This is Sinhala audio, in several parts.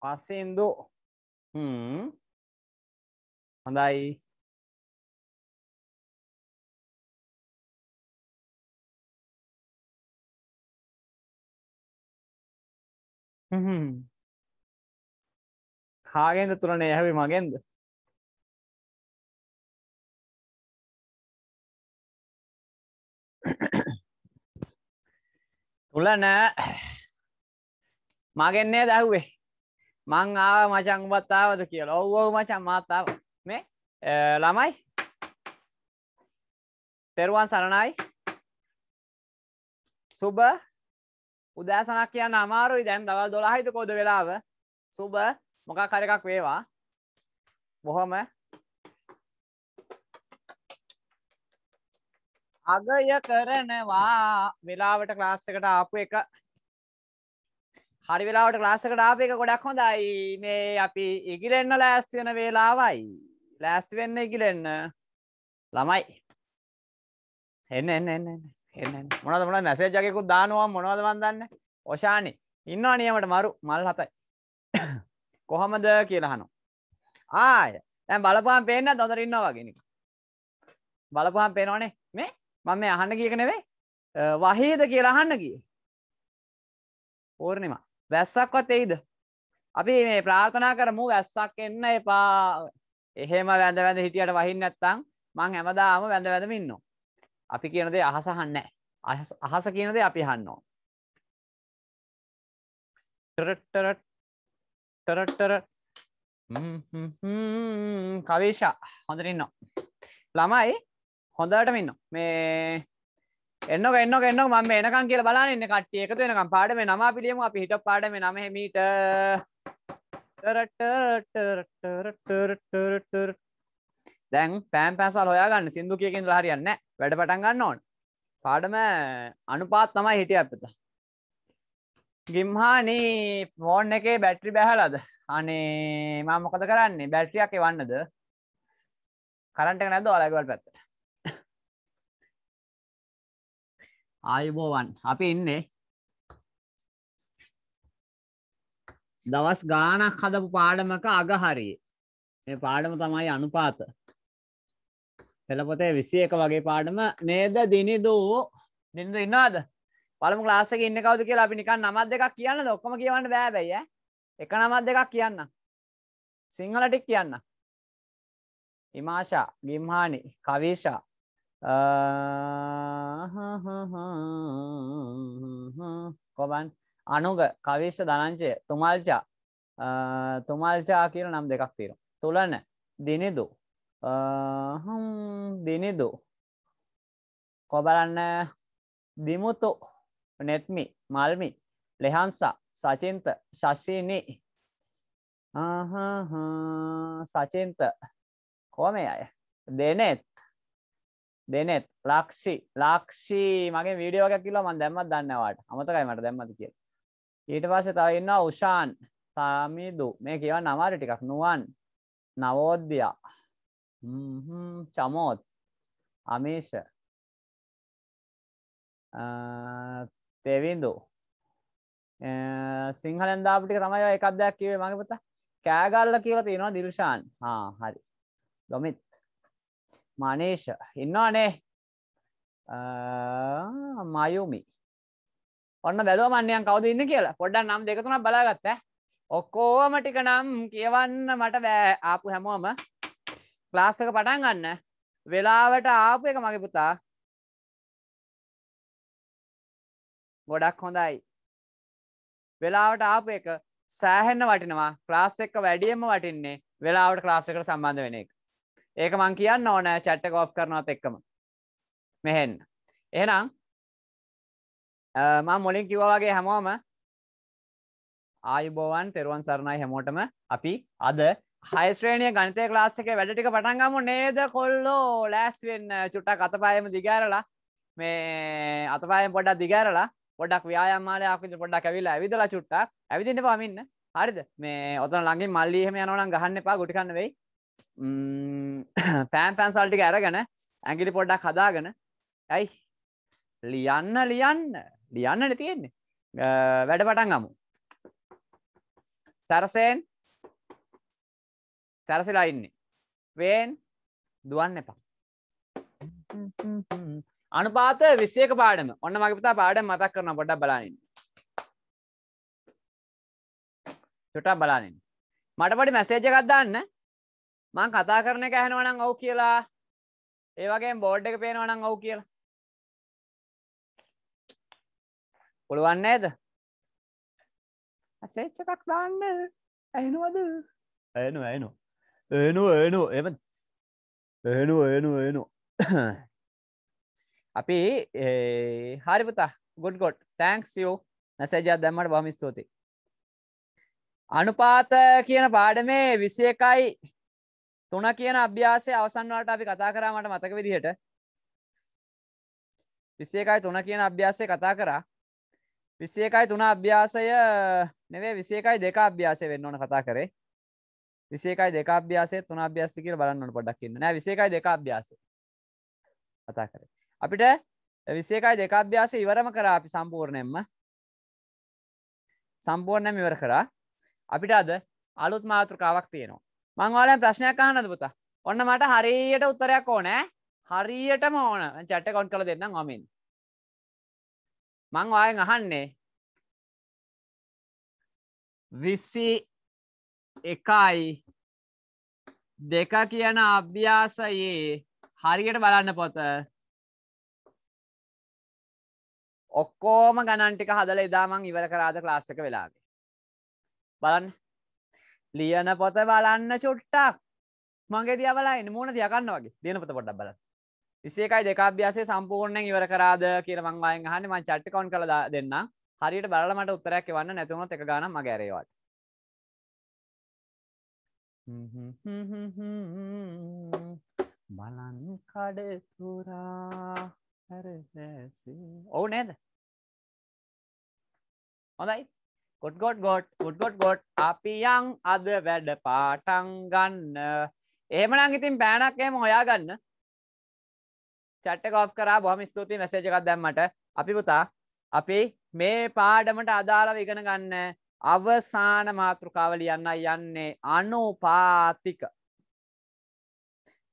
පස්සෙන්දෝ හොඳයි කාගෙන්ද තුරනේ ඇහැවි මගෙන්ද තුල නෑ මගෙන්නේ දැහුවේ මං ආව මචං උඹත් ආවද කියලා. ඔව් ඔව් මචං මාත් ආවා. මේ ළමයි. තෙරුවන් සරණයි. සුබ උදෑසනක් කියන්න අමාරුයි දැන් දවල් 12යිද කොහොද වෙලාව? සුබ මොකක් හරි එකක් වේවා. බොහොම අගය කරනවා වෙලාවට ක්ලාස් එකට ආපු එක හරි වෙලාවට ලාසකට ආපේක ගොඩක් හොඳයි මේ අපි ඉගිලෙන්න ලෑස්ති වෙන වේලාවයි ලෑස්ති වෙන්න ඉගිලෙන්න ළමයි එන්න එන්න එන්න එන්න මොනද මොන මැසේජ් එකකුත් දානවා මොනවද මන් දන්නේ ඔෂානි ඉන්නවා නියමට මරු මල් හතයි කොහමද කියලා අහනවා ආය දැන් බලපුවාම පේන්න හොඳට ඉන්නවා වගේ නික බලපුවාම පේනවනේ මේ මම මේ අහන්න ගියක නෙවෙයි වහීද කියලා අහන්න ගියේ පූර්ණිමා වැස්සක්වත් එයිද අපි මේ ප්‍රාර්ථනා කරමු වැස්සක් එන්න එපා එහෙම වැඳ වැඳ හිටියට වහින්න නැත්තම් මං හැමදාම වැඳ වැඳම ඉන්නවා අපි කියන දේ අහස අහන්නේ අහස කියන දේ අපි අහනවා ටරටරට ටරටර කවේෂා හොඳට ඉන්නවා ළමයි හොඳටම ඉන්නවා මේ එන්නක එන්නක එන්නක මම එනකම් කියලා බලන්න ඉන්න කට්ටිය එකතු වෙනකම් පාඩමේ නම අපි ලියමු අපි හිටපු පාඩමේ නම හිමීට දැන් පෑම් පෑසල් හොයාගන්න සින්දු කියකින් ඉඳලා හරියන්නේ නැහැ වැඩ පටන් ගන්න ඕන පාඩම අනුපාත තමයි හිටියේ අපිට ගිම්හානි ෆෝන් එකේ බැටරි බැහැලාද අනේ මම මොකද කරන්නේ බැටරියක් එවන්නද කරන්ට් එක නැද්ද ඔයාලගේ පැත්තට ආයුබෝවන් අපි ඉන්නේ දවස් ගානක් හදපු පාඩමක අගහරිය මේ පාඩම තමයි අනුපාත පෙළපොතේ විසි එක වගේ පාඩම නේද දිනිදූ දිනිදු ඉන්නවාද පළමු ක්ලාස් එකේ ඉන්නේ කවුද කියලා අපි නිකන් නමක් දෙකක් කියන්නද ඔක්කොම කියවන්න බෑ බෑයි ඈ එක නමක් දෙකක් කියන්න සිංහල ටික කියන්න ඉමාෂා ගිම්හානි කවීෂා සෝබන් අනුග කවිශ්ෂ ධනංචය තුමල්චා තුමල්චා කියල නම් දෙකක් තිරු. තුළන දිනිදු දිනිදු කොබලන්න දිමුතු නෙත්මි මල්මි ලෙහන්සා සචින්ත ශශීනී සචින්ත කොමේ අය දෙනෙත් දෙනෙත් ලක්ෂි ලක්ෂි මගේ වීඩියෝ එකක් කියලා මම දැම්මත් දන්නවාට අමතකයි මට දැම්මද කියලා ඊට පස්සේ තව ඉන්නවා උෂාන් සාමිදු මේ කියවන්න අමාරු ටිකක් නුවන් නවෝද්‍යා චමෝත් අමේෂ තෙවිඳු සිංහලෙන් දාපු ටික තමයි ඔය එකක් දෙයක් කිව්වේ මගේ පුතා කෑගල්ල කියලා තියෙනවා දිරුෂාන් හා හරි දොමිත් මනේෂ ඉන්නවානේ මයුමි ඔන්න බැලුව මන්නයන් කවුද ඉන්න කියලා පොඩ්ඩක් නම් දෙක තුනක් බලාගත්ත ඔක්කොම ටික නම් කියවන්න මට බෑ ආපු හැමෝම ක්ලාස් එක පටන් ගන්න වෙලාවට ආපු එක මගේ පුතා ගොඩක් හොඳයි වෙලාවට ආපු එක සෑහෙන්න වටිනවා ක්ලාස් එක වැඩියෙන්ම වටින්නේ වෙලාවට ක්ලාස් එකට සම්බන්ධ වෙන එක ඒක මං කියන්න ඕනෑ චැට්ට කෝ් කරනවත් එක්කම මෙහෙන්න එහෙනම් මං මොලින් කිවවාගේ හැමෝම ආයුබෝවන් තෙරුවන් සරණයි හැමෝටම අපි අද හයිස්ත්‍රේණය ගනිතය ලාස්සක වැඩටික පටන්ගම නේද කොල්ලෝ ලෑස්වෙන් චුට්ටක් අතපායම දිගෑරලා මේ අතපායම පොඩක් දිගෑරලා පොඩක් ව්‍යයාමාලය අපිට පොඩක් ඇවිලා ඇවිදලා චුට්ටක් ඇවිදින්න පාමින්න හරිද මේ ඔතන ළඟින් මල්ලිහෙම යනවනම් ගහන්න එපා ගුටිකන්න වෙයි පෑන් පෑන් සල්ටික ඇරගෙන ඇගිලි පොඩ්ඩක් හදාගෙන ඇයි ලියන්න ලියන්න ලියන්නට තියෙන්නේ වැඩ පටන් ගමු සැරසයෙන් සැරසිලා ඉන්නේ වෙන් දුවන්න එපා අනුපාත විසියක පාඩම ඔන්න මගේ පුතා පාඩම් මතක් කරන පොඩ්ඩක් බලනින් චොටක් බලනින් මට පොඩි මැසේජ එකක් දාන්න මං කතා කරන එක ඇහෙනවනම් ඔව් කියලා ඒවගේ බෝඩ් එක පේනවනම් ඔව් කියලා පුළුවන් නේද ඇසේච් එකක් දාන්න ඇහෙනවද ඇනු ඇනු ඒනු ඒනු එම ඒනු ඒනු ඒනු අපි හරිපතා ගොඩ් ගොඩ් තැන්ක්ස් යෝ නැසජත් දැම්මට බමිස්තෝති අනුපාත කියන පාඩමේ විසි එකයි තුන කියන අභ්‍යාසය අවසන් වලට අපි කතා කරා මට මතක විදිහට 21යි තුන කියන අභ්‍යාසය කතා කරා 21යි තුන අභ්‍යාසය නෙවෙයි 21යි දෙක අභ්‍යාසය වෙන්න ඕන කතා කරේ 21යි දෙක අභ්‍යාසය තුන අභ්‍යාසය කියලා බලන්න ඕන පොඩ්ඩක් ඉන්න නෑ 21යි දෙක අභ්‍යාසය කතා කරේ අපිට 21යි දෙක අභ්‍යාසය ඉවරම කරා අපි සම්පූර්ණයෙන්ම සම්පූර්ණයෙන්ම ඉවර කරා අපිට අද අලුත් මාතෘකාවක් තියෙනවා මංවාලෙන් ප්‍රශ්නයක් අහන්නද පුතා ඔන්න මට හරියට උත්තරයක් ඕනෑ හරියටම ඕන චට්ට කොන්් කළ දෙන්නම් අමින් මං වායෙන් අහන්නේ විස්සි එකයි දෙක කියන අභ්‍යාසයේ හරියට බලන්න පොත ඔක්කෝම ගණන්ටික හදල එදාමං ඉවර කරාද ලාස්සක වෙලාගේ බලන්න ලියන පොත බලන්න චුට්ටක් මගේ දවලන්න මුණ දයකන්න වගේ දන පොත පොඩ බල ඉසේකයි දෙකාභ්‍යාසේ සම්පූර්ණයෙන් ඉවර කරාද කියන මංවායෙන් හන්න මං චට්ි කවන් කළ දෙන්න හරියට බලමට උත්තරැක් වන්න නැතුනොත් එක ගන මගැරේවට බලන් කඩතුරා හැර දැසේ ඔවු නේද හොඳයි ගොට් ගොට් ගොට් ගොට් ගොට් ගොට් අපියන් අද වැඩ පාටන් ගන්න එහෙමනම් ඉතින් බෑනක් එහෙම හොයාගන්න චැට් එක ඔෆ් කරා බොහොම ස්තුතියි මැසේජ් එකක් දැම්මට අපි පුතා අපි මේ පාඩමට අදාළව ඉගෙන ගන්න අවසාන මාතෘකාව ලියන්න යන්නේ අනුපාතික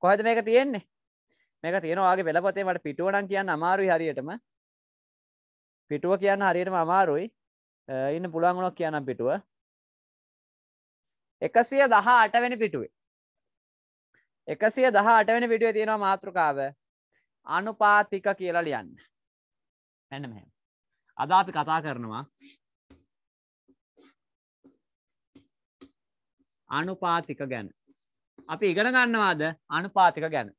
කොහෙද මේක තියෙන්නේ මේක තියෙනවා ඔයාගේ පෙළ පොතේ මට පිටුව නම් කියන්න අමාරුයි හරියටම පිටුව කියන්න හරියටම අමාරුයි ඉන්න පුළුවන්ගුණක් කියනම් පිටුව එකසිය දහ අටවැනි පිටුවේ එකසිය දහ අටවැනි පිටුවේ තියෙනවා මාතෘකාව අනුපාතික කියලා ලියන්න මෙන්න මෙහෙම අද අපි කතා කරනවා අනුපාතික ගැන අපි ඉගෙන ගන්නවාද අනුපාතික ගැන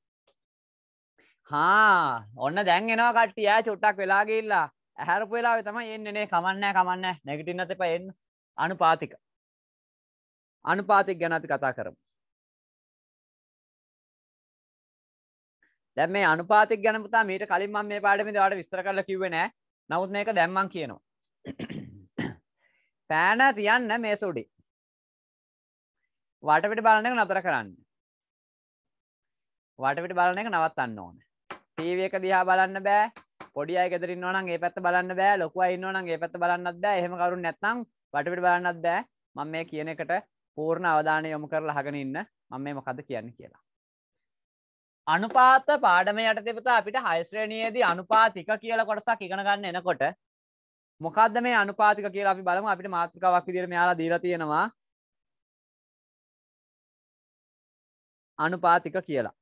හා ඔන්න දැන් එනවා කට්ටිය ඈ චුට්ටක් වෙලා ගිහිල්ලා ඇහැරපු වෙලාවේ තමයි එන්නේ නේ කමන්නෑ කමන්නෑ නැගිටින්නත් එපා එන්න අනුපාතික අනුපාතික ගැන අපි කතා කරමු දැන් මේ අනුපාතික ගැන පුතා මීට කලින් මම මේ පාඩමේ ඔයාලට විස්තර කරලා කිව්වේ නෑ නමුත් මේක දැන් මම කියනවා පෑන තියන්න මේ සුඩි වටපිට බලන එක නතර කරන්න වටපිට බලන එක නවත්තන්න ඕන ටීවී එක දිහා බලන්න බෑ පොඩි අය ගෙදර ඉන්නවා නම් ඒ පැත්ත බලන්න බෑ ලොකු අය ඉන්නවා නම් ඒ පැත්ත බලන්නත් බෑ එහෙම කවුරුන් නැත්නම් වටපිට බලන්නත් බෑ මම මේ කියන එකට පූර්ණ අවධානය යොමු කරලා අහගෙන ඉන්න මම මේ මොකද්ද කියන්නේ කියලා අනුපාත පාඩම යට තිබතා අපිට හයිස්ශ්‍රේණයේදී අනුපාතික කියල කොටසක් ඉගෙන ගන්න එනකොට මොකක්ද මේ අනුපාතික කියලා අපි බලම අපිට මාත්‍රිකාවක් විදිර මෙයාලා දීලා තියෙනවා අනුපාතික කියලා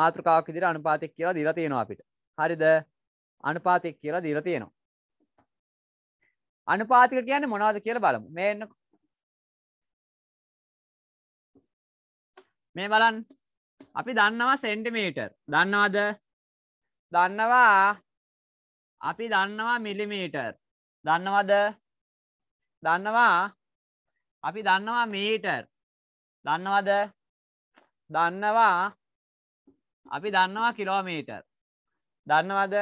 මාතෘකාවක් විදිර අනුපාතික කියලා දීලා තියෙනවා අපිට හරිද අනුපාතික කියලා දීලා තියෙනවා. අනුපාතික කියන්නේ මොනවද කියලා බලමු. මේ එන්නකො. මේ බලන්න. අපි දන්නවා සෙන්ටිමීටර්. දන්නවද? දන්නවා. අපි දන්නවා මිලිමීටර්. දන්නවද? දන්නවා. අපි දන්නවා මීටර්. දන්නවද? දන්නවා. අපි දන්නවා කිලෝමීටර්. දන්නවද?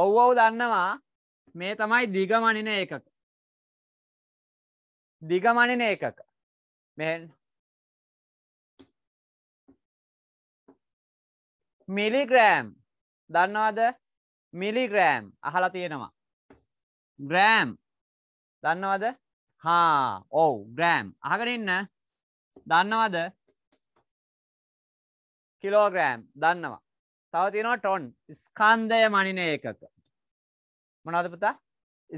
ඔව් ඔව් දන්නවා මේ තමයි දිගමනින ඒකක. දිගමනින ඒකක. මෙහෙන් මිලිග්‍රෑම් දන්නවද මිලිග්‍රෑම් අහලා තියෙනවා ග්‍රෑම් දන්නවද හා ඔව් ග්‍රෑම් අහගෙන ඉන්න දන්නවද කිලෝග්‍රෑම් දන්නවා තව තියෙනවා ටොන් ස්කන්දය මනින ඒකක මොනද පුතා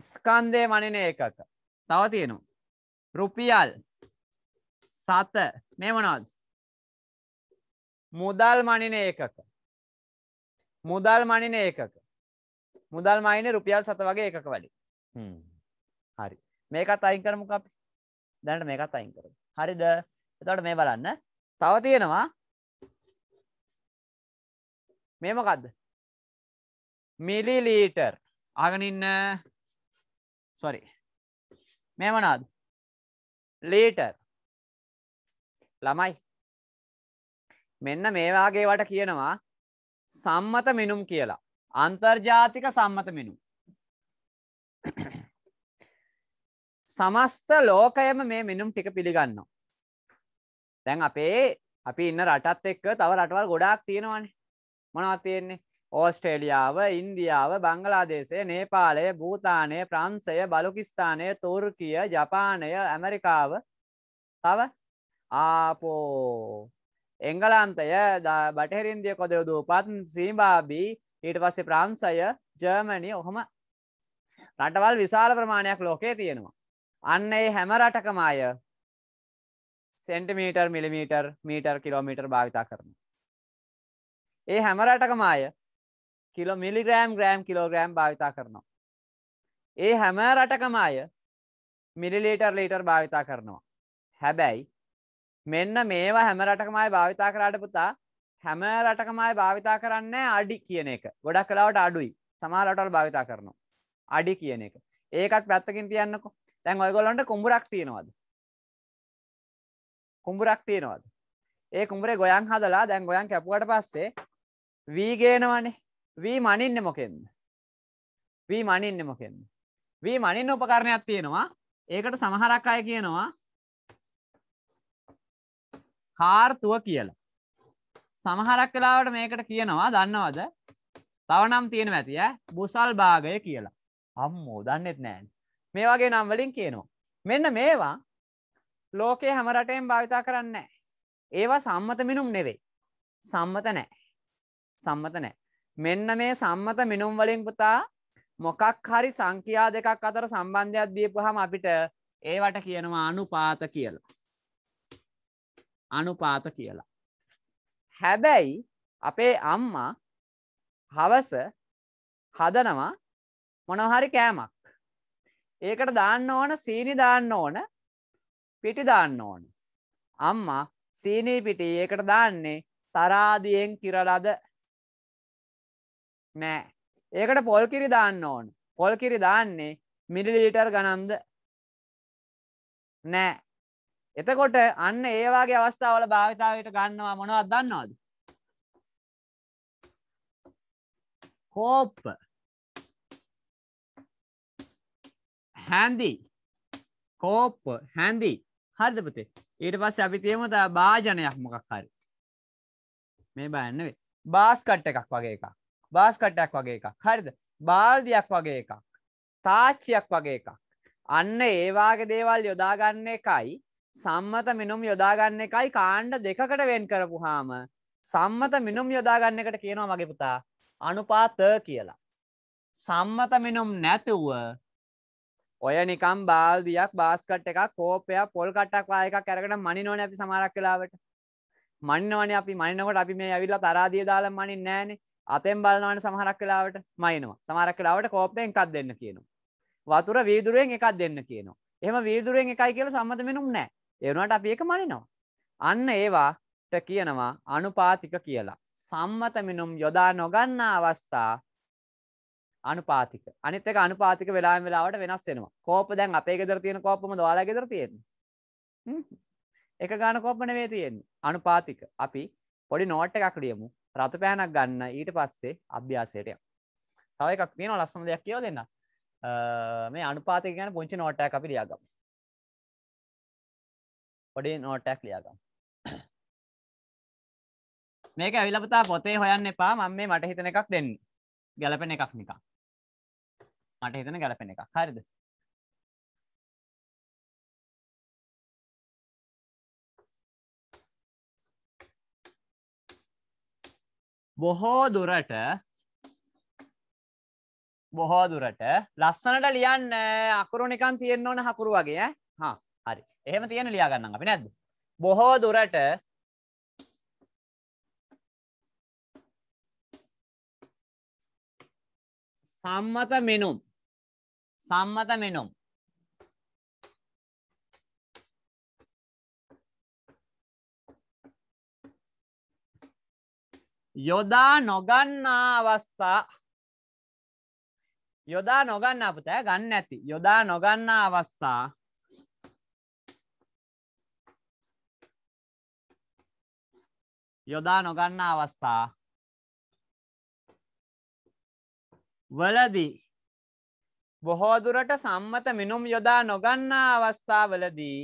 ස්කන්දය මනින ඒකක තව තියෙනවා රුපියල් සත මේ මොනවද මුදල් මනින ඒකක මුදල් මනින ඒකක මුදල් මයින රුපියල් සත වගේ එකක වලි හරි මේකත් අයින් කරමු අපි දැනට මේකත් අයින් කරමු හරිද එතකොට මේ බලන්න තව තියෙනවා මේමකක්ද මිලිලීටර් ආගනින්න සොරි මෙමනාද ලීටර් ළමයි මෙන්න මේවාගේවට කියනවා සම්මත මිනුම් කියලා අන්තර්ජාතික සම්මත මිනුම් සමස්ත ලෝකයම මේ මිනුම් ටික පිළිගන්නවා දැන් අපේ අපි ඉන්න රටත් එක්ක තව රටවල් ගොඩාක් තියෙනවානේ මොනවත් තියෙන්නේ ඕස්ට්‍රේලියාව ඉන්දියාව බංගලාදේශය නේපාලය භූතානය ප්‍රංසය බලුකිස්ථානය තුර්කිය ජපානය ඇමරිකාව තව ආපෝ එංගලන්තය බටහිරින්දිය කොදයුදූ පත් සීම්බාබී ඊට පස්සේ ප්‍රංසය ජර්මණි ඔහොම රටවල් විශාල ප්‍රමාණයක් ලෝකේ තියෙනවා. අන්න ඒ හැම රටකම අය සෙන්ටිමීටර් මිලිමීටර් මීටර් කිලෝමීටර් භාවිතා කරනවා. ඒ හැම රටකම අය කිලෝ මිලිග්‍රෑම් ග්‍රෑම් කිලෝග්‍රෑම් භාවිතා කරනවා. ඒ හැම රටකම අය මිලිලීටර් ලීටර් භාවිතා කරනවා. හැබැයි මෙන්න මේවා හැම රටකමයි භාවිතා කරාට පුතා හැම රටකමයි භාවිතා කරන්න අඩි කියන එක ගොඩක් කලාවට අඩුයි සමාරටල් භාවිතා කරනවා. අඩි කියන එක ඒකත් පැත්තකින් තියන්නකො තැන් ඔයගොල්ලොන්ට කුඹරක් තියෙනවද කුඹරක් තියෙනවද ඒ කුඹරේ ගොයන් හදලා දැන් ගොයන් කැපුවට පස්සේ වී ගේනවානේ වී මනින්න මොකෙන්ද වී මනින්න මොකෙන්ද වී මනින්න උපකරණයක් තියෙනවා ඒකට සමහරක් අය කියනවා කාර්තුව කියලා සමහරක් වෙලාවට මේකට කියනවා දන්නවද තව නම් තියෙන ඇති බුසල් භාගය කියලා අම්මෝ දන්නෙත් නෑන් මේ වගේ නම් වලින් කියනවා මෙන්න මේවා ලෝකයේ හැමරටයෙන් භාවිතා කරන්න ඒවා සම්මත මිනුම් නෙවෙයි සම්මත නෑ සම්මත නෑ. මෙන්න මේ සම්මත මිනුම් වලින් පුතා මොකක් හරි සංඛ්‍යා දෙකක් අතර සම්බන්ධයක් දීපුහම අපිට ඒවට කියනවා අනුපාත කියලා. අනුපාත කියලා. හැබැයි අපේ අම්මා හවස හදනවා මොනහරි කෑමක්. ඒකට දාන්න ඕන සීනි දාන්න ඕන පිටි දාන්න ඕන. අම්මා සීනී පිටි ඒකට දාන්නේ තරාදියෙන් කිරලද නෑ ඒකට පොල්කිරි දාන්න ඕන පොල්කිරි දාන්නේ මිලිලීටර් ගණන්ද නෑ එතකොට අන්න ඒවාගේ අවස්ථාවල භාවිතාවට ගන්නවා මොනවත් දන්නවාද කෝප්ප හැන්දි කෝප්ප හැන්දි හරිදපතේ ඊට පස්ස අපි තියමත භාජනයක් මොකක් හරි මේ බයන්නවේ බාස්කට් එකක් වගේ එකක් බාස්කට්ටයක් වගේ එකක් හරිද බාල්දියක් වගේ එකක් තාච්චියක් වගේ එකක් අන්න ඒවාගේ දේවල් යොදාගන්න එකයි සම්මත මිනුම් යොදාගන්න එකයි කාණ්ඩ දෙකකට වෙන් කරපු හාම සම්මත මිනුම් යොදාගන්න එකට කියනවා මගේ පුතා අනුපාත කියලා. සම්මත මිනුම් නැතුව ඔය නිකම් බාල්දියක් බාස්කට් එකක් කෝපයක් පොල් කට්ටක් වායකක් කරකට මනිනෝන අපි සමරක් කලාවට මන්නවන අපි මනිනකොට අපි මේ ඇවිල්ලා තරාදිය දාලා මනින් නෑනේ අතෙන් බලනවන සමහරක් කලාවට මයිනවා සමහරක් කලාවට කෝප්පෙන් එකක් දෙන්න කියනවා වතුර වීදුරුවෙන් එකක් දෙන්න කියනවා එහෙම වීදුරුවෙන් එකයි කියලා සම්මත වෙනුම් නැහැ ඒ වුණාට අපි ඒක මනිනවා අන්න ඒවාට කියනවා අනුපාතික කියලා සම්මත මිනුම් යොදා නොගන්නා අවස්ථා අනුපාතික අනිත් එක අනුපාතික වෙලාවෙන් වෙලාවට වෙනස් වෙනවා කෝප දැන් අපේ ගෙදර තියෙන කෝපම ඔයාලා ගෙදර තියෙන්නේ එක ගාන කෝප නෙවෙයි තියෙන්නේ අනුපාතික අපි පොඩි නෝට් එකක් ලියමු රතු පෑනක් ගන්න ඊට පස්සේ අභ්‍යාසයට තව එකක් තියෙන ලස්සන දෙයක් කියව දෙන්න මේ අනුපාතක ගැන පුංචි නෝට්ටයක් අපි ලියාගම් පොඩි නෝට්ටක් ලියාගම් මේක ඇවිලපතා පොතේ හොයන්න එපා මම මේ මට හිතන එකක් දෙන්න ගැලපෙන එකක් නිකා මට හිතන ගැලපෙන එකක් හරිද බොහෝ දුරට බොහෝ දුරට ලස්සනට ලියන්න අකුරු නිකන් තියෙන්න්න ඕන හකුරු වගේ හා හරි එහෙම තියෙන ලියාගන්න අපි නැද්ද බොහෝ දුරට සම්මත මෙනුම් සම්මත මෙනුම් යොදා නොගන්නා අවස්ථා යොදා නොගන්න අපතෑ ගන්න ඇති යොදා නොගන්න අවස්ථා යොදා නොගන්න අවස්ථා වලදී බොහෝදුරට සම්මත මිනුම් යොදා නොගන්නා අවස්ථාවලදී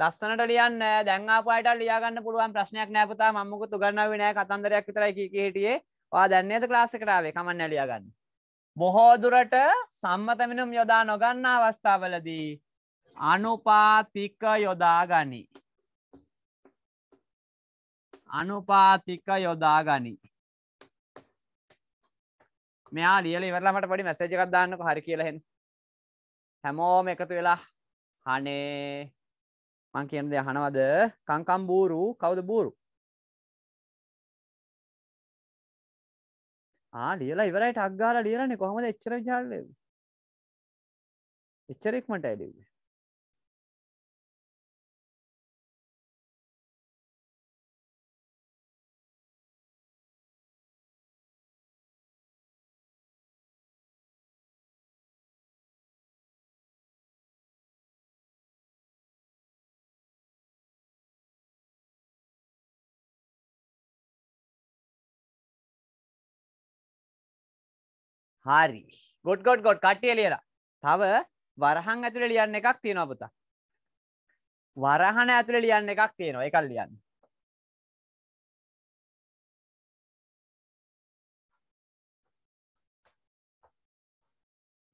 ලස්සනට ලියන්න දැන් ආපුවාට ලියාගන්න පුළුවන් ප්‍රශ්නයක් නෑ පුතා මම මොකුත් උගන්වන්නේ නෑ කතන්දරයක් විතරයි කී කී හිටියේ ඔයා දැන් නේද ක්ලාස් එකට ආවේ කමන්න ලියාගන්න බොහෝ දුරට සම්මත මිනුම් යොදා නොගන්නා අවස්ථාවලදී අනුපාතික යොදා ගනි අනුපාතික යොදා ගනි මෙයා ලියල ඉවරලමට පොඩි මැසේජ එකක් දාන්නක හරි කියලහෙන් හැමෝම එකතු වෙලා හනේ මං කියන දෙ අහනවද කංකම් බූරු කවුද බූරු ආ ලියලා ඉවරයි ටක් ගාලා ලියලානේ කොහමද එච්චර විචාරලේ එච්චර ඉක්මනට ඇලිව්වේ හරි ගොඩ් ගොඩ් ගොඩ් කට්ටිය ලියලා තව වරහන් ඇතුළේ ලියන්න එකක් තියෙනවා පුතා වරහන ඇතුළේ ලියන්න එකක් තියෙනවා ඒකල් ලියන්න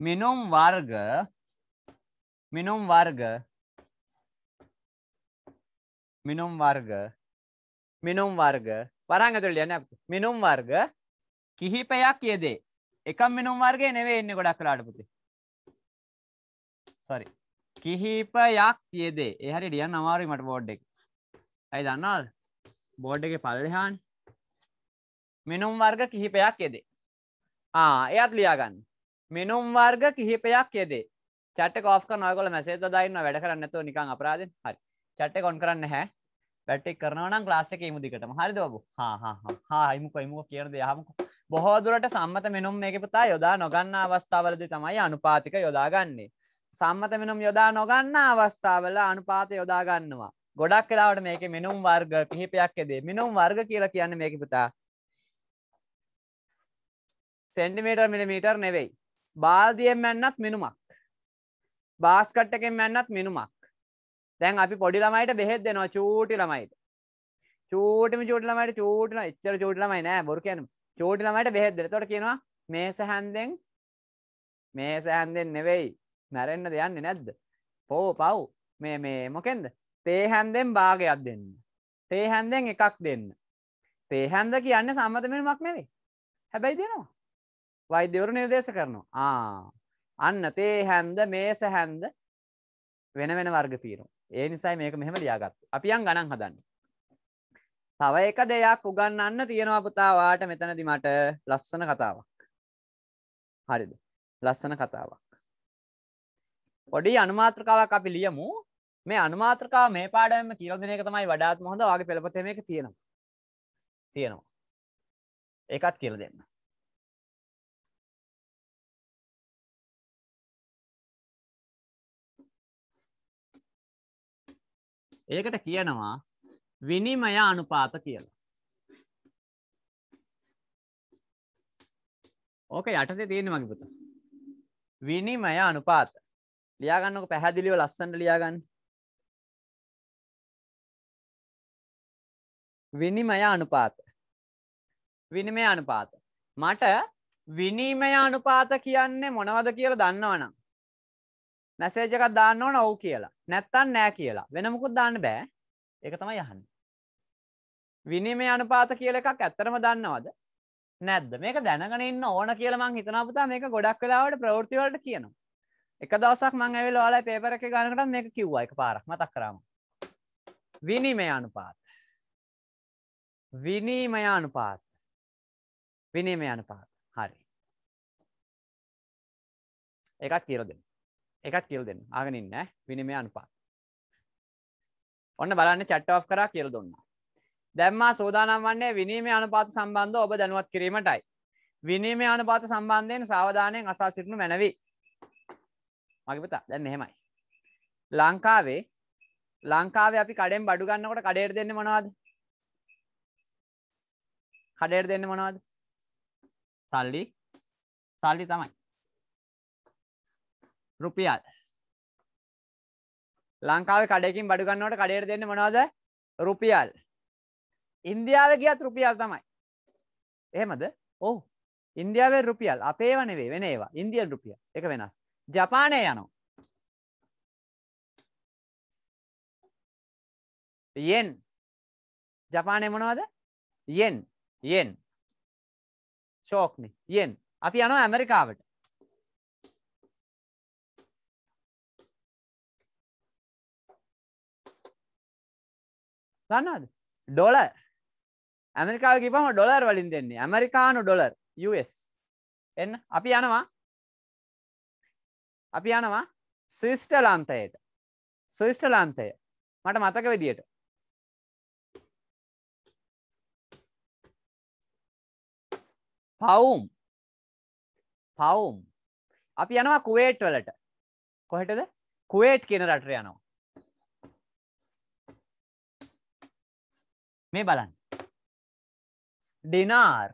මිනුම් වර්ග මිනුම් වර්ග මිනුම් වර්ග මිනුම් වර්ග වරහන් ඇතුළේ ලියන්න මිනුම් වර්ග කිහිපයක් යෙදේ එකම් මිනුම් වර්ගේ නෙවෙයි ඉන්නේ ගොඩක් වෙලාට පුතේ සරි කිහිපයක් යෙදේ ඒ හරි ලියන්න අමාරුයි මට බෝඩ් එක ඇයි දන්නවද බෝඩ් එකේ පල්ලෙහානේ මිනුම් වර්ග කිහිපයක් යෙදේ ආ එයත් ලියාගන්න මිනුම් වර්ග කිහිපයක් යෙදේ චට කෝක නොයකොල මැසේ දයින්න වැඩ කරන්න ඇතුව නිකං අපරාධ හරි චට්ට කොන් කරන්න හැ වැටෙක් කරනවනම් ලාසක මුදිකටම හරිද බබ හා හා හා ඉමුක ඉමුක කියනද යහමකු බොහෝදුරට සම්මත මෙනුම් මේක පුතා යොදා නොගන්න අවස්ථාවලද තමයි අනුපාතික යොදාගන්නේ. සම්මත මෙනුම් යොදා නොගන්න අවස්ථාවල අනුපාත යොදාගන්නවා. ගොඩක් කලාවට මේක මිනුම් වර්ග කිහිපයක් ඇදේ මිනුම් වර්ග කියලා කියන්න මේක පුතා සෙන්ටිමීටර් මිලිමීටර් නෙවෙයි බාල්දියෙන් මැන්නත් මිනුමක් බාස්කට් එකෙන් මැන්නත් මිනුමක් දැන් අපි පොඩි ළමයිට බෙහෙත් දෙනවා චූටි ළමයිට චූටිම චූටි ළමයිට චූටි එච්චර චූටි ළමයි නෑ බොරු කියන්නේ චූටි ළමයට බෙහෙත් දෙන්න. එතකොට කියනවා මේස හැන්දෙන් මේස හැන්දෙන් නෙවෙයි මැරෙන්න දෙයන්නේ නැද්ද? පෝ පව් මේ මේ මොකෙන්ද? තේ හැන්දෙන් භාගයක් දෙන්න. තේ හැන්දෙන් එකක් දෙන්න. තේ හැන්ද කියන්න සම්මත මෙනුමක් නෙවෙයි. හැබැයි දෙනවා. වෛද්‍යවරු නිර්දේශ කරනවා. ආ අන්න තේ හැන්ද මේස හැන්ද වෙන වෙන වර්ග තියෙනවා. ඒ නිසයි මේක මෙහෙම ලියාගත්තා. අපි යන් ගණන් හදන්නේ. තව එක දෙයක් උගන්නන්න තියෙනවා පුතාවාට මෙතනදි මට ලස්සන කතාවක් හරිද ලස්සන කතාවක් පොඩි අනුමාත්‍රකාවක් අපි ලියමු මේ අනුමාත්‍රකාව මේ පාඩම කියලදින එක තමයි වඩාත් හොඳ වගේ පෙළපතම එක තියෙනවා තියෙනවා ඒකත් කියල දෙන්න ඒකට කියනවා විනිමය අනුපාත කියලා. ඕක යටතේ තියෙන මගේ පුතා. විනිමය අනුපාත. ලියාගන්නක පැහැදිලිව ලස්සන්ට ලියාගන්න. විනිමය අනුපාත. විනිමය අනුපාත. මට විනිමය අනුපාත කියන්නේ මොනවද කියලා දන්නවනම්. මැසේජ එකක් දාන්න ඕන ඔව් කියලා. නැත්තම් නෑ කියලා. වෙන මොකුත් දාන්න බෑ. ඒක තමයි අහන්නේ. විනිමය අනුපාත කියල එකක් ඇත්තරම දන්නවද නැද්ද මේක දැනගෙන ඉන්න ඕන කියලා මං හිතනපුතා මේක ගොඩක් වෙලාවට ප්‍රවෘතිවලට කියනවා එක දවසක් මං ඇවිල්ලා ඔයාලා පේපර් එක ගන්නකොට මේක කිව්වා එකපාරක් මතක් කරාම විනිමය අනුපාත විනිමය අනුපාත විනිමය අනුපාත හරි එකක් කියලා දෙන්න එකක් කියලා දෙන්න ආගෙන ඉන්න විනිමය අනුපාත ඔන්න බලන්න chat off කරා කියලා දුන්නා දැම්මා සෝදානම් වන්නේ විනීමේ අනුපාත සම්බන්ධ ඔබ දැනුවත් කිරීමටයි. විනීමේ අනුපාත සම්බන්ධයෙන් සාවධානයෙන් අසා සිටිනු මැනවි. මගේ පුතා දැන් මෙහෙමයි. ලංකාවේ ලංකාවේ අපි කඩෙන් බඩු ගන්නකොට කඩේට දෙන්නේ මොනවද? කඩේට දෙන්නේ මොනවද? සල්ලි සල්ලි තමයි. රුපියල්. ලංකාවේ කඩේකින් බඩු ගන්නකොට කඩේට දෙන්නේ මොනවද? රුපියල්. ඉන්දියාව ගියත් රුපියල් තමයි එහෙමද ඔහු ඉන්දියාවේ රුපියල් අපේ වනවේ වෙන ඒවා ඉන්දියන් රුපිය එක වෙනස් ජපානය යනවා යෙන් ජපානය මොනවද යෙන් යෙන් ශෝක්නි යෙන් අපි යනවා ඇමරිකාවට දන්නද ඩොල ඇමරිකාව කිපම ඩොලර් වලින් දෙන්නේ ඇමරිකානු ඩොලර් US එන්න අපි යනවා අපි යනවා ස්විස්ට ලන්තයට ස්විස්ට ලන්තය මට මතක විදියට පවුම් පවුම් අපි යනවා කුවේට් වලට කොහෙටද කුවේට් කියන රටර යනවා මේ බලන්න ඩිනාර්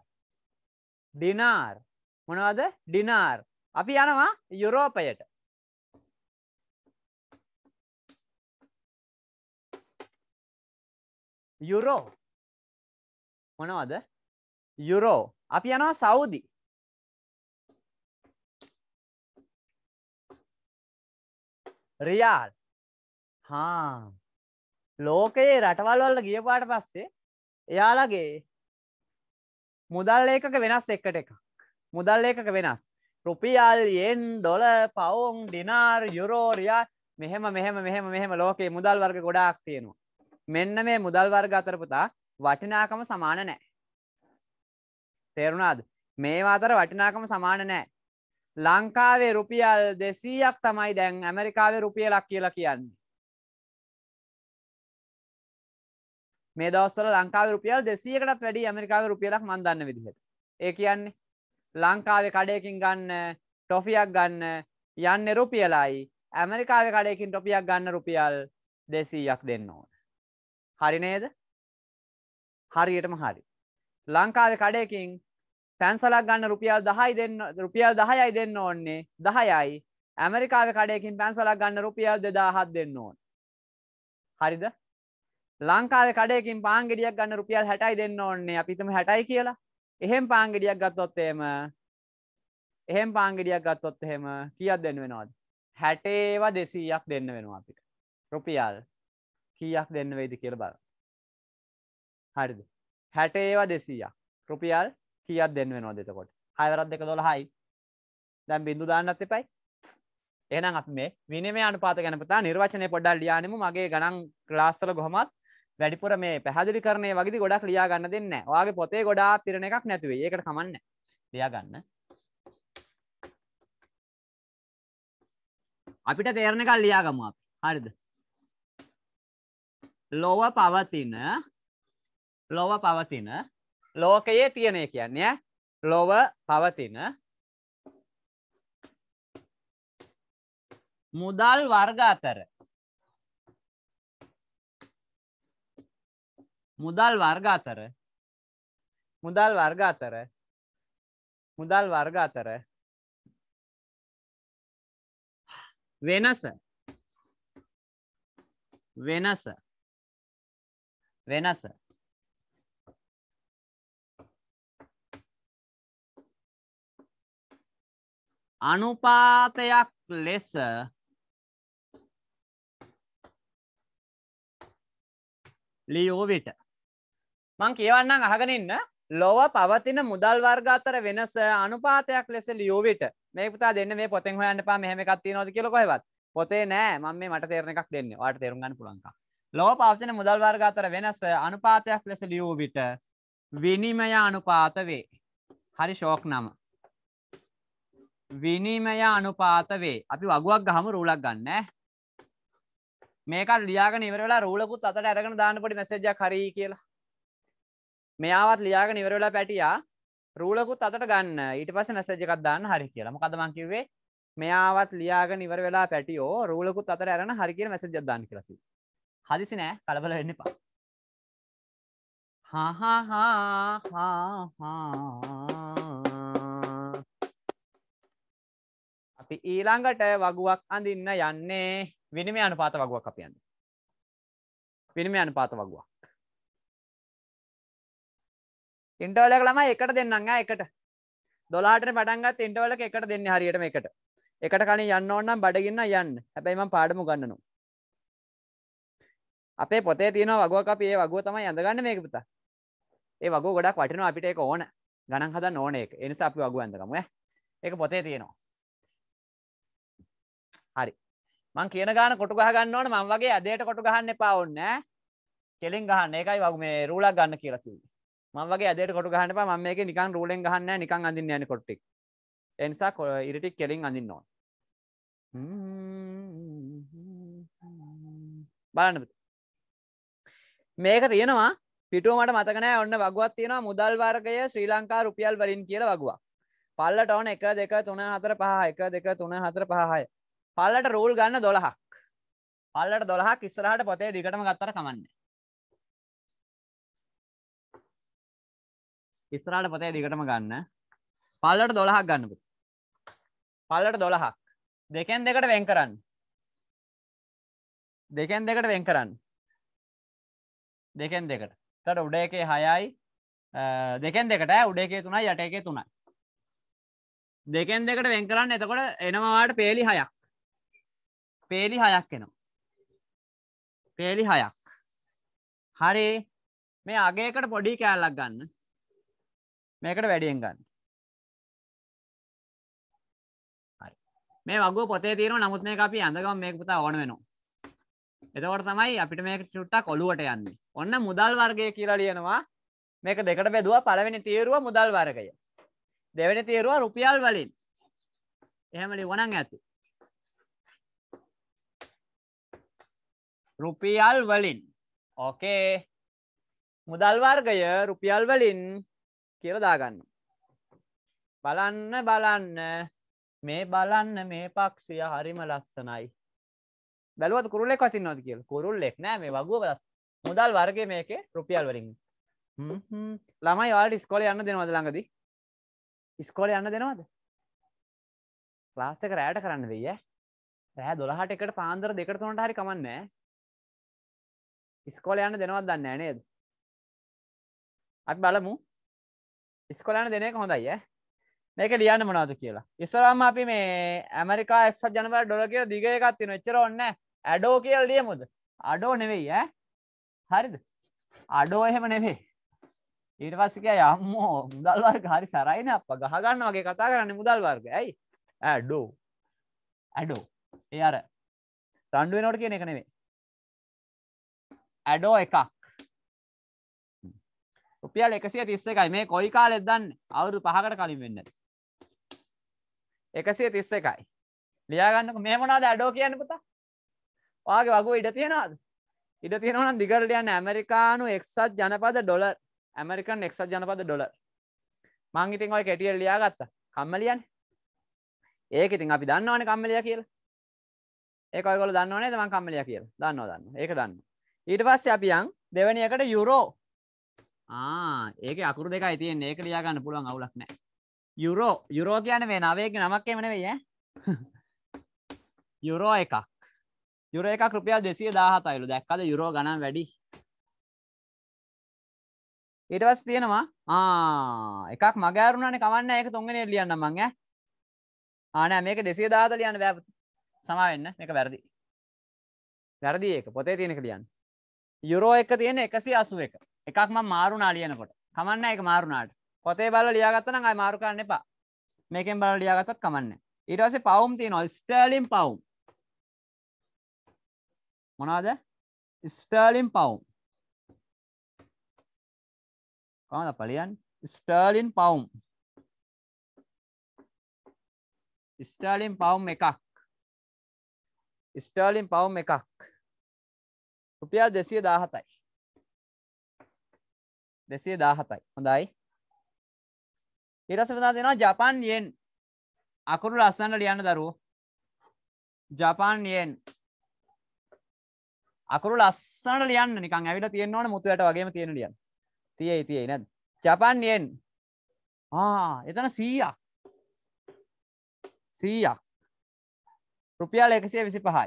ඩිනාර් මොනවද ඩිනාර් අපි යනවා යුරෝපයට යුරෝ මොනවද යුරෝ අපි යනවා සෞදි රියාල් හා ලෝකයේ රටවල්වල්ල ගියපාට පස්සේ එයාලගේ මුදල් ඒකක වෙනස් එකට එකක් මුදල් ඒකක වෙනස් රුපියල් යෙන් ඩොල පවුන් ඩිනාර් යුරෝරියා මෙහෙම මෙහෙම මෙහෙම මෙහෙම ලෝකේ මුදල් වර්ග ගොඩාක් තියෙනවා මෙන්න මේ මුදල් වර්ග අතර පුතා වටිනාකම සමාන නෑ තේරුණාද මේවා අතර වටිනාකම සමාන නෑ ලංකාවේ රුපියල් දෙසීයක් තමයි දැන් ඇමරිකාවේ රුපියලක් කියලා කියන්නේ මේ දවස්සල ලංකාව රුපියල් දෙසියකටත් වැඩි ඇමරිකාව රුපියලක් මන්දන්න විදිහට ඒ කියන්නේ ලංකාව කඩයකින් ගන්න ටොෆියක් ගන්න යන්න රුපියලයි ඇමරිකාව කඩයකින් ටොපියක් ගන්න රුපියල් දෙසීයක් දෙන්න ඕන හරි නේද හරියටම හරි ලංකාව කඩයකින් පැන්සලක් ගන්න රුපියල් දහයි දෙන්න රුපියල් දහයයි දෙන්න ඕන්නේ දහයයි ඇමරිකාව කඩයකින් පැන්සලක් ගන්න රුපියල් දෙදාහත් දෙන්න ඕන හරිද ලංකාව කඩයකින් පාංගෙඩියක් ගන්න රුපියල් හැටයි දෙන්න ඕන්නේ අපිතම හැටයි කියලා එහෙම පාංගෙඩියක් ගත්තොත්තේම එහෙම පාංගෙඩියක් ගත්තොත් එහෙම කියක් දෙන්න වෙනවාද හැටේවා දෙසීයක් දෙන්න වෙනවා අපිට රුපියල් කීයක් දෙන්න වෙයිද කියල බල හරිද හැටේවා දෙසීයක් රුපියල් කියත් දෙන්න වෙනවා දෙතකොට හයවරත් දෙක දොළ හයි දැම් බිඳු දාන්නත් එපයි එනම් අප මේ විනම අනුපාත ගැනපතා නිර්වචනය පොඩ්ඩල් ලියානම මගේ ගණන් ක්ලාස්සල ගොහොමත් වැඩිපුර මේ පැහැදිලි කරන්නේ වගේ ගොඩක් ලියා ගන්න දෙන්න වාගේ පොතේ ගොඩා පිරණ එකක් නැතුවේ ඒකට කමන්න ලියා ගන්න අපිට තේරණ එකක් ලියාගමු අපි හරිද ලොව පවතින ලොව පවතින ලෝකයේ තියෙන කියන්නේ ලොව පවතින මුදල් වර්ග අතර මුදල් වර්ග අතර මුදල් වර්ග අතර මුදල් වර්ග අතර වෙනස වෙනස වෙනස අනුපාතයක් ලෙස ලියෝ විට මං කියවන්නම් අහගෙන ඉන්න ලොව පවතින මුදල් වර්ග අතර වෙනස අනුපාතයක් ලෙස ලියෝවිට මේ පුතා දෙන්න මේ පොතෙන් හොයන්න එපා මෙහෙම එකක් තියෙනවද කියලා කොහෙවත් පොතේ නෑ මම මේ මට තේරෙන එකක් දෙන්නේ ඔයාලට තේරුම් ගන්න පුළුවන්කම් ලොව පවතින මුදල් වර්ග අතර වෙනස අනුපාතයක් ලෙස ලියෝවිට විනිමය අනුපාත වේ හරි ෂෝක් නම විනිමය අනුපාත වේ අපි වගුවක් ගහමු රූලක් ගන්න මේකත් ලියාගෙන ඉවර වෙලා රූලකුත් අතට අරගෙන දාන්න පොඩි මැසේජයක් හරි කියලා මෙයාවත් ලියාගෙන ඉවරවෙලා පැටියා රූලකුත් අතට ගන්න ඊට පස නැසජකක් දාන්න හරි කියලම කදමං කිවේ මෙයාවත් ලියාගෙන ඉවර වෙලා පැටියෝ රූලකුත් අතර ඇරන හරි කියල මැසජ දාන්න කියලකි හදිසි නෑ කලබල වෙන්න පා අපි ඊළඟට වගුවක් අඳන්න යන්නේ විනිමය අනුපාත වගුවක් අපියන්න විනිමය අනුපාත වගුවක් ඉන්ටවලක ළමයි එකට දෙන්නම් එකට දොලාට පටන්ගත් ඉන්ටවලක එකට දෙන්න හරියටම එකට එකට කලින් යන්න ඕන්නම් බඩගන්න යන්න හැබැයිම පාඩම ගන්නනු අපේ පොතේ තියෙන වගුව අපේ වගුව තමයි ඇඳගන්න මේක පුතා ඒ වගු ගොඩක් වටිනවා අපිට ඒක ඕන ගණන් හදන්න ඕන එක එනිසා අපි වගු ඇඳගම ඒක පොතේ තියෙනවා හරි මං කියන ගාන කොටු ගහගන්න ඕන මං වගේ අදයට කොටු ගහන්න එපා ඕන්න කෙලින් ගහන්න එකයි වගේ මේ රූලක් ගන්න කියලා කිව්වේ මම වගේ අදයට කොට ගහන්න එපා මම මේකේ නිකන් රූලෙන් ගහන්නේ නැහැ නිකන් අඳින්න යන්නේ කොට ටික ඒ නිසා ඉර ටික කෙලින් අඳින්න ඕන බලන්න මේක තියෙනවා පිටුවමට මතකනෑ ඔන්න වගුවත් තියෙනවා මුදල් වර්ගය ශ්‍රී ලංකා රුපියල් වලින් කියල වගවා පල්ලට ඕන එක දෙක තුන හතර පහ එක දෙක තුන හතර පහය පල්ලට රූල් ගන්න දොළහක් පල්ලට දොළහක් ඉස්සරහට පොතේ දිගටම ගත්තර කමන්නේ ඉස්සරහට පොතේ දිගටම ගන්න. පල්ලට 12ක් ගන්න පුතේ. පල්ලට 12ක්. දෙකෙන් දෙකට වෙන් කරන්න. දෙකෙන් දෙකට වෙන් කරන්න. දෙකෙන් දෙකට. එතකොට උඩ එකේ 6යි දෙකෙන් දෙකට උඩ එකේ 3යි යට එකේ 3යි. දෙකෙන් දෙකට වෙන් කරන්න. එතකොට එනවා වාට පේලි 6ක්. පේලි 6ක් එනවා. පේලි 6ක්. හරි. මේ අගේකට පොඩි කෑල්ලක් ගන්න. මේකට වැඩියෙන් ගන්න මේ වගුව පොතේ තියෙනවා නමුත් මේක අපි අඳගම මේක පුතා ඕන වෙනවා. එතකොට තමයි අපිට මේක චුට්ටක් ඔලුවට යන්නේ. ඔන්න මුදල් වර්ගය කියලා ලියනවා. මේක දෙකට බෙදුවා පළවෙනි තීරුව මුදල් වර්ගය. දෙවෙනි තීරුව රුපියල් වලින්. එහෙම ලියවනම් ඇති. රුපියල් වලින්. ඕකේ. මුදල් වර්ගය රුපියල් වලින් කියලා දාගන්න බලන්න බලන්න මේ බලන්න මේ පක්ෂය හරිම ලස්සනයි බැලුවත් කුරුල්ලෙක් වතින්නවද කියල කුරුල්ලෙක් නෑ මේ වගුව ලස් මුදල් වර්ග මේකේ රුපියල් වලින් ළමයි වාට ස්කොල යන්න දෙනවද ළඟද ඉස්කොල යන්න දෙනවද ලාස්සක රෑට කරන්න දෙය රෑ දොළහට එකට පාන්දර දෙකට තුනට හරි කමන්නෑ ඉස්කොල යන්න දෙනවත් දන්න නේද අපි බලමු ඉස්කොලාන දෙනක හොඳයි මේක ලියන්න මොනාද කියලා ඉස්සරම් අපි මේ ඇමරිකා එක්සත් ජනපර ඩොල කියල දිග එකත් තින එච්චර ඔන්න ඇඩෝ කියල් ලියමුද අඩෝ නෙවෙයි ඈ හරිද අඩෝ එහෙම නෙවේ ඊට පස්සික යම්මෝ මුදල් වර්ග හරි සරයින අප ගහගන්න වගේ කතා කරන්න මුදල් වර්ග ඇයි ඇඩෝ ඇඩෝ ඒ අර රණ්ඩුවෙනෝට කියන එක නෙවේ ඇඩෝ එකක් රුපියල් එකසිය තිස්ස එකයි මේ කොයි කාලෙත් දන්න අවුරු පහකට කලින් වෙන්නද එකසිය තිස්ස එකයි ලියාගන්නක මේ මොනාද ඇඩෝ කියන්න පුතා වාගේ වගුව ඉඩ තියෙනවාද ඉඩ තියෙනවන දිගරට යන්න ඇමරිකානු එක්සත් ජනපද ඩොල ඇමරිකන් එක්සත් ජනපද ඩොල මං ඉතින් ඔය කෙටියට ලියාගත්ත කම්මලියන් ඒක ඉතින් අපි දන්නවන කම්මලිය කියලා ඒකොල්ගොල දන්නවනේ තමන් කම්මලිය කියලා දන්නවා දන්න ඒක දන්න ඊට පස්ස අපියන් දෙවැනිකට යුරෝ ඒක අකුර දෙකයි තියෙන් ඒක ලියාගන්න පුළුවන් අවුලක් නෑ යුරෝ යුරෝ කියන මේ නවයක නමක් එමන වෙය යුරෝ එකක් යුර එක රුපියල් දෙසිය දාහතයිලු දැක්කද යුරෝ ගණන් වැඩි ඉටවස් තියෙනවා ආ එකක් මගෑරුණන කවන්න එක තුන්ගෙන එල්ලියන්න මං ආනෑ මේක දෙසිය දාත ලියන්න බැප සමවෙන්න එක වැරදි වැරදි ඒක පොතේ තියෙනක ලියන්න යුරෝ එක තියෙන එකසි අසුව එක එකක් මම මාරුණා ලියනකොට කමන්න ඒක මාරුණාට පොතේ බලලා ලියාගත්තා නම් ආයි මාරු කරන්න එපා මේකෙන් බලලා ලියාගත්තත් කමන්නේ ඊට පස්සේ පවුම් තියෙනවා ස්ටර්ලින් පවුම් මොනවද ස්ටර්ලින් පවුම් කොහොමද පලියන්නේ ස්ටර්ලින් පවුම් ස්ටර්ලින් පවුම් එකක් ස්ටර්ලින් පවුම් එකක් රුපියල් දෙසිය දාහතයි දෙසේ දාහතයි හොඳයි ඉරස වදා දෙෙනවා ජපාන් යෙන් අකුරු ලස්සන්න ලියන්න දරුව ජපාන් යෙන් අකුරු ලස්සනට ලියන්න නිකන් ඇවිල තියෙන්වන මුතුයට වගේම තියෙන ලියන්න තියෙයි තියෙයි නැද ජපාන් යෙන් එතන සීයක් සීයක් රුපියල් එකසිය විසි පහයි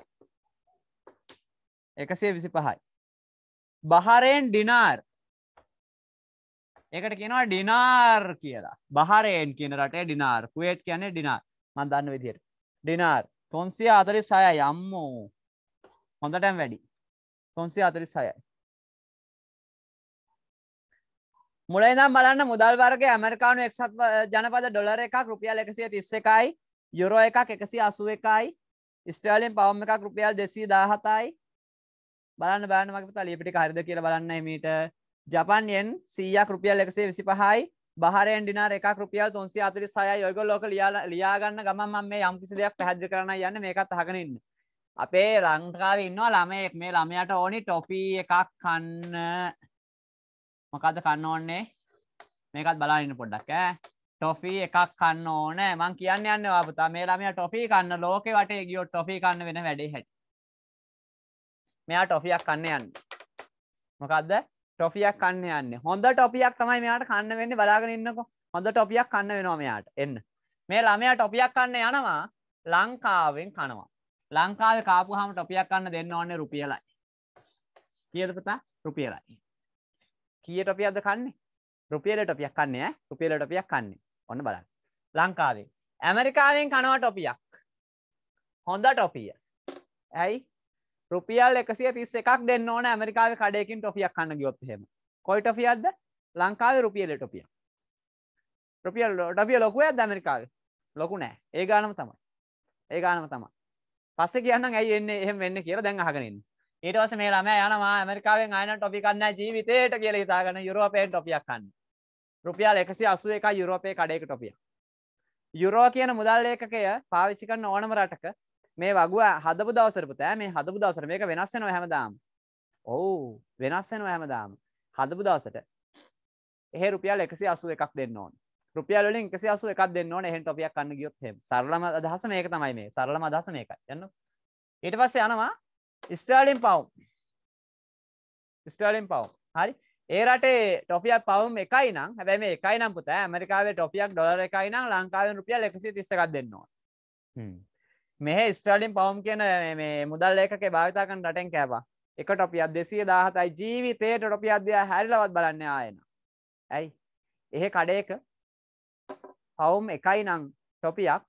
එකසිය විසි පහයි බහරෙන් ඩිනාර් ඒකට කියනවා ඩිනාර් කියලා බහරයෙන් කියන රටේ ඩිනාර් කුවේට් කියන්නේ ඩිනාර් මන් දන්න විදියට ඩිනාර් කොන්සිය අතරි සයයි අම්මෝ හොඳටැම් වැඩි කොන්සිය අතරි සයයි මුලයිදම් බලන්න මුදල් වර්ග ඇමරිකානු එක්සත් ජනපද ඩොලර එකක් රුපියල් එකසිය තිස්ස එකයි යුරෝ එකක් එකසි අසුව එකයි ස්ටර්ලින් පවම් එකක් රුපියල් දෙසී දාහතයි බලන්න බෑන මගේ පතා ලිපිටි හරිද කියල බලන්න මීට ජපන්යෙන් සීයක් රුපියල් එකසේ විසි පහයි බහරෙන් ඩිනාර එක රුපියල් තුන්සි අතරි සය යොග ලෝක ලියලා ලියාගන්න ගමන් මේ යම්කිසි දෙයක් පැහජ කරන යන්න මේකත් අහගෙනඉන්න අපේ රංකාව ඉන්නවා ළමයෙක් මේ ළමයට ඕනි ටොපි එකක් කන්න මොකද කන්න ඕන්නේ මේකත් බලාන්න පොඩ්ඩක් ටොෆී එකක් කන්න ඕන මං කියන්න යන්න වාපුතා මේ ළමය ටොෆී කන්න ලෝකෙ වටේ ගියෝ ටොෆී කන්න වෙන වැඩේ හැට මෙයා ටොෆියක් කන්න යන්න මොකක්ද ටොෆියක් කන්න යන්න හොඳ ටොපියක් තමයි මෙයාට කන්න වෙන්න බලාගෙන ඉන්නකො හොඳ ටොපියක් කන්න වෙනවා මෙයාට එන්න මේ ළමයා ටොපියක් කන්න යනවා ලංකාවෙන් කනවා ලංකාව කාපු හම ටොපියක් කන්න දෙන්න ඕන්නේ රුපියලයි කියද පුතා රුපියලයි කිය ටොපියක්ද කන්නේ රුපියල ටොපියක් කන්නේ රුපියල ටොපියක් කන්නේ ඔන්න බලන්න ලංකාවේ ඇමරිකාවෙන් කනවා ටොපියක් හොඳ ටොපිය ඇයි රුපියල් එකසිය තිස් එකක් දෙන්න ඕන ඇමරිකාව කඩයකින් ටොෆියක් කන්න ගියොත්හෙම කොයිට ෆියක්ද ලංකාව රුපියල ටොපිය රුපියල් ටොපිය ලොකුව ඇමරිකාව ලොකු නෑ ඒ ගානම තමයි ඒ ගානම තමයි පස්ස කියන්න ඇයි එන්න එහෙම වෙන්න කිය දැන් අහගෙනින් ඊටවස මේ ළම යනවා ඇමරිකාවෙන් අයන ටොපි කන්න ජීවිතයට කියල හිතාගන යුරෝපයෙන් ටොපියක් කන්න රුපියල් එකසි අසුව එක යුරෝපය කඩයක ටොපිය යුරෝ කියන මුදල් ඒකකය පාවිච්චි කරන ඕනම රටක මේ වගුව හදපු දවසරපුතෑ මේ හදපු දවසර මේක වෙනස්සෙනව හැමදාම් ඔවු වෙනස්සෙනව හැමදාම් හදපු දවසට එහ රුපියල් එකසි අසු එකක් දෙන්න ඕන් රුපියලින් එකසි අසු එකක් දෙන්න ඕන එහෙට ඔපියක් කන්න ගියොත් හෙම සරලම අදහස මේක තමයි මේ සරලම අදහස මේක යන්න ඊට පස්සේ යනවා ස්ටාලිම් පවුම් ස්ටාලිම් පවුම් හරි ඒරටේ ටොපියක් පවුම් එකයි නම් හැබැ මේ එකයි නම් පුත ඇමරිකාවේ ටොපියක් ඩොලර එකයි නම් ලංකාවෙන් රුපියල් එකසි තිස්සකක් දෙන්නවා මෙහ ස්ට්‍රලින් පවම් කියන මේ මුදල් ඒකේ භාවිතා කන රටෙන් කෑපා එක ටොපියක් දෙසිය දාහතයි ජීවිතයට ටොපිය අධ්‍යය හැරිලවත් බලන්න ආයන ඇයි එහෙ කඩේක පවුම් එකයි නං ටොපියක්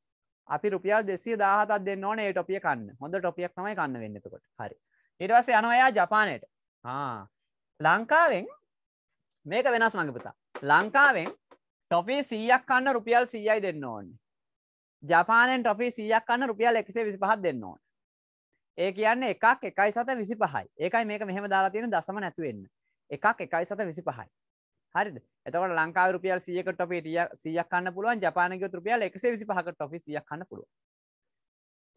අපි රුපියල් දෙසිය දාහතත් දෙන්න ඕන ඒ ටොපිය කන්න හොඳ ටොපියක් තමයි කන්න වෙන්නතකොට හරි ඉටවස යනවයා ජපානයට ලංකාවෙන් මේක වෙනස් මඟපුතා ලංකාවෙන් ටොපි සීයක් කන්න රුපියල් සීයයි දෙන්න ඕන්නේ ජපානෙන් ටොපි සියයක් කන්න රුපියල් එකසේ විසි පහත් දෙන්න ඕන ඒ කියන්නේ එකක් එකයි සත විසි පහයි ඒකයි මේක මෙහෙම දාලා තියෙන දසම නැතිවෙන්න එකක් එකයි සත විසි පහයි හරිද එතකට ලංකා රුපියල් සියක ටොපි ටිය සියක් කන්න පුළුවන් ජපානක රුපියල් එකසේ විසි පහක ටොපි සියක් කන්න පුළුව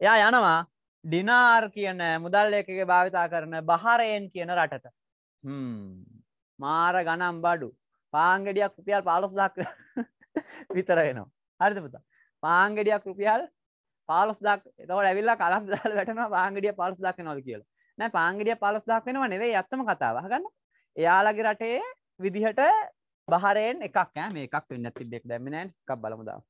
එයා යනවා ඩිනාර් කියන මුදල් එකක භාවිතා කරන බහරයෙන් කියන රටට මාර ගනම් බඩු පාංගඩියක් රුපියල් පාලොස් දක් විතර වෙනවා හරිද පුතා පාංගෙඩියක් රුපියල් පාලොස්දක් එතකොට ඇවිල්ලා කලම් දාලා වැටෙනවා පාංගෙඩිය පාලොස්දක් වෙනවද කියලා. නෑ පාංගෙඩිය පාලොස්දක් වෙනව නෙවෙයි අත්තම කතාව. අහගන්න. එයාලගේ රටේ විදිහට බහරෙන් එකක් ඈ මේ එකක් වෙන්න තිබ්බ එක දැම්මේ නෑනේ. එකක් බලමු දාමු.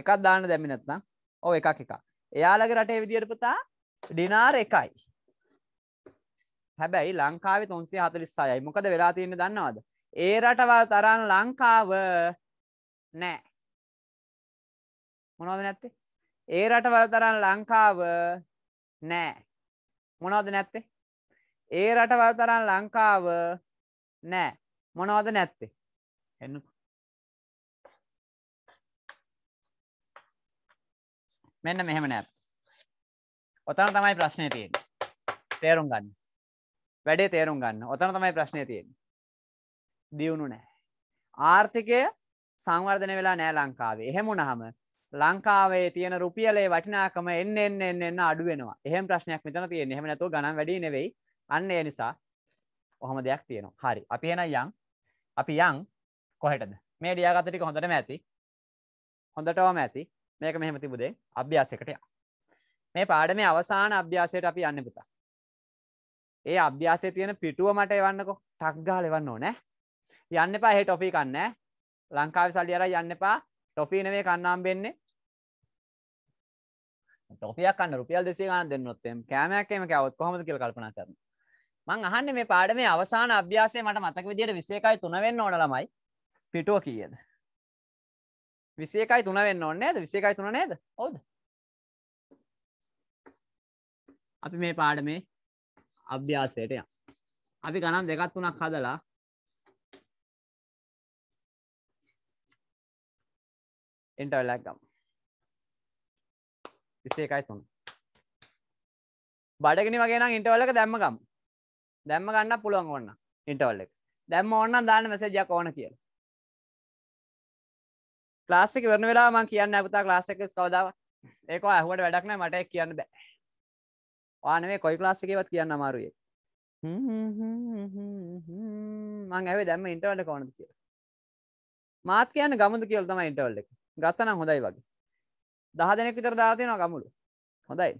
එකක් දාන්න දැම්මේ නැත්නම් ඔව් එකක් එකක්. එයාලගේ රටේ විදිහට පුතා ඩිනාර් එකයි. හැබැයි ලංකාවේ 346යි. මොකද වෙලා තියෙන්නේ දන්නවද? ඒ රටවල් තරම් ලංකාව නෑ මොනවද නැත්තේ ඒ රටවල තරන් ලංකාව නෑ මොනවද නැත්තේ ඒ රටවල තරන් ලංකාව නෑ මොනවද නැත්තේ එන්න මෙන්න මෙහෙම නැත් ඔතන තමයි ප්‍රශ්නය තියෙන තේරුම් ගන්න වැඩේ තේරුම් ගන්න ඔතන තමයි ප්‍රශ්නය තියෙන දියුණු නෑ ආර්ථිකය සංවර්ධන වෙලා නෑ ලංකාවේ එහෙම උනහම ලංකාවේ තියෙන රුපියලේ වටිනාකම එන්න එන්න එන්න එන්න අඩුවෙනවා එහෙම ප්‍රශ්නයක් මෙතන තියෙන එහෙම නැතුව ගණන් වැඩි නෙවෙයි අන්න ඒ නිසා ඔහොම දෙයක් තියෙනවා හරි අපි එහෙනම් යන් අපි යන් කොහෙටද මේ ලියාගත ටික හොඳටම ඇති හොඳටම ඇති මේක මෙහෙම තිබුදේ අභ්‍යාසයකට යන්න මේ පාඩමේ අවසාන අභ්‍යාසයට අපි යන්න පුතා ඒ අභ්‍යාසය තියෙන පිටුව මට එවන්නකෝ ටක් ගාල එවන්න ඕනේ යන්න එපා එහෙ ටොපික් අන්නේ ලංකාව සල්ලි අර යන්න එපා ටොෆී නෙමේ කන්නම් වෙන්නේ ටොපියක් කන්න රුපියල් දෙසේ ගන්න දෙන්නොත්තෙම කෑමයක්ම කැවත් කොහොමද කියලා කල්පනා කරන මං අහන්න මේ පාඩමේ අවසාන අභ්‍යාසය මට මතක විදියට විසේකයි තුන වෙන්න ඕන ළමයි පිටුව කීයද විසේකයි තුන වෙන්න ඕනේ නේද විසේකයි තුන නේද ඔව්ද අපි මේ පාඩමේ අභ්‍යාසයට යමු අපි ගණන් දෙකක් තුනක් හදලා ඉන්ටර්ලක් ගම් තිස්සේ එකයි තුන් බඩගෙන වගේ නම් ඉන්ටවල්ලක දැම්මකම් දැම්ම ගන්න පුළුවන් ඔන්න ඉන්ටවල් එක දැම්ම ඔන්න දාන්න මැසේජයක් ඕන කියලා ලාසික වරන වෙලා මං කියන්න ඇපතා ලාසක කවදාව ඒක ඇහුවට වැඩක් නෑ මට කියන්න බෑ වානේ කොයි ලාසිකවත් කියන්න අමාරුය මං ඇවේ දැම්ම ඉන්ටවල්ල කවනද කියලා මාත් කියන්න ගමුද කියල තම ඉන්ටවල් එක ගත්තනම් හොඳයි වගේ දහ දෙනෙක් විතර දාලා තියෙනවා ගමුලු හොඳයි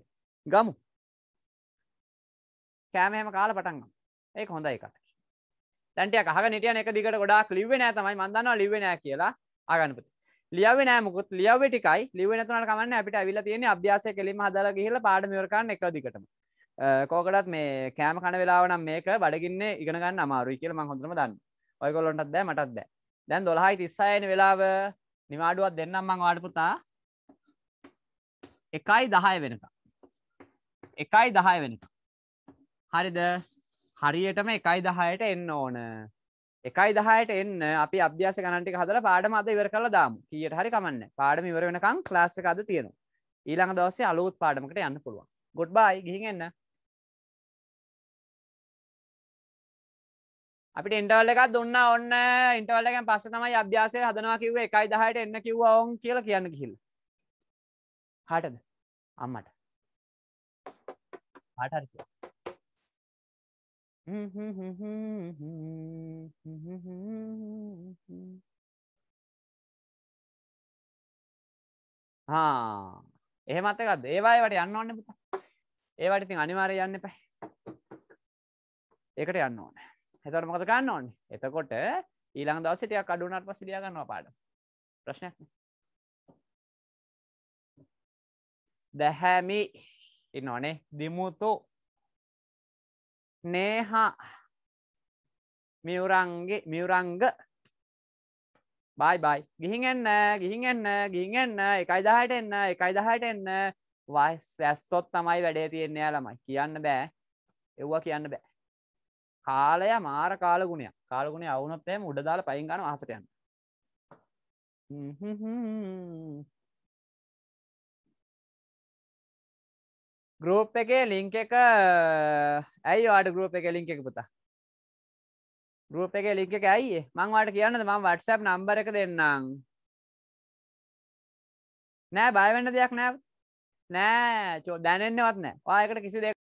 ගමු කෑම හැම කාලා පටන් ගමු ඒක හොඳයි එකක් දැන් ටික අහගෙන හිටියන එක දිගට ගොඩාක් ලිව්වේ නෑ තමයි මම දන්නවා ලිව්වේ නෑ කියලා ආගන්පති ලියවේ නෑ මොකුත් ලියවේ ටිකයි ලිව්වේ නැතුණාට කමන්නේ අපිට අවිලා තියෙන්නේ අභ්‍යාසය කෙලින්ම හදාලා ගිහිල්ලා පාඩම ඉවර කරන්න එක දිගටම කෝකටත් මේ කෑම කන වෙලාව නම් මේක බඩගින්නේ ඉගෙන ගන්න අමාරුයි කියලා මම හොඳටම දන්නවා ඔයගොල්ලන්ටත් බෑ මටත් බෑ දැන් 12යි 36 වෙලාව නිවාඩුවත් දෙන්නම් මං වාට පුතා එකයි දහය වෙනක එකයි දහය වෙනක හරිද හරියටම එකයි දහයට එන්න ඕන එකයි දහයට එන්න අපි අභ්‍යාස ගණන්ටික හදල පාඩම අද ඉවර කළ දාම කියට හරි කමන්න පාඩම ඉවර වෙනකං ක්ලාස්ස එක අද තියෙනවා ඊළඟ දවසේ අලුත් පාඩමකට යන්න පුළුවන් ගොඩ්බයි ගිහින් එන්න අපිට ඉන්ටවල් එකක් දුන්න ඔන්න ඉන්ටවල් එකෙන් පස්සේ තමයි අභ්‍යාසය හදනවා කිව්වේ 1.10ට එන්න කිව්වා ඕන් කියලා කියන්න ගිහිල්ලා. කාටද? අම්මට. කාට හරි කියලා. ආ එහෙමත් එකක්ද? ඒවා ඒවට යන්න ඕනේ පුතා. ඒවට ඉතින් අනිවාර්යයෙන් යන්න එපා. ඒකට යන්න ඕනේ. හෙතවට මොකද ගන්න ඕන්න එතකොට ඊළඟ දවසටයක් අඩුනට පස ලිය ගන්නවා පාඩ ප්‍රශ්නයක් දැහැමි ඉන්න ඕනේ දිමුතු නේහා මියුරංගේ මියුරංග බයි බයි ගිහින් එන්න ගිහින් එන්න ගිහින් එන්න එකයි දහයට එන්න එකයි දහයට එන්න වයිස් වැස්සොත් තමයි වැඩේ තියෙන්නේ ළමයි කියන්න බෑ එව්වා කියන්න බෑ කාලය මාර කාලගුණයක් කාලගුණේ අවුනොත්තේම උඩ දාල පයින් ගන අහසටයන් ගරෝප් එකේ ලිංක එක ඇයි වාඩ ගරෝප් එක ලිංක එක පුතා ගරෝප් එක ලිංක එක ඇයි මංවාට කියන්නද මං වටසප් නම්බර එක දෙන්නම් නෑ බයවෙන්න දෙයක් නෑ නෑ චෝ දැනෙන්න්නවත් නෑ වායකට කිසි දෙ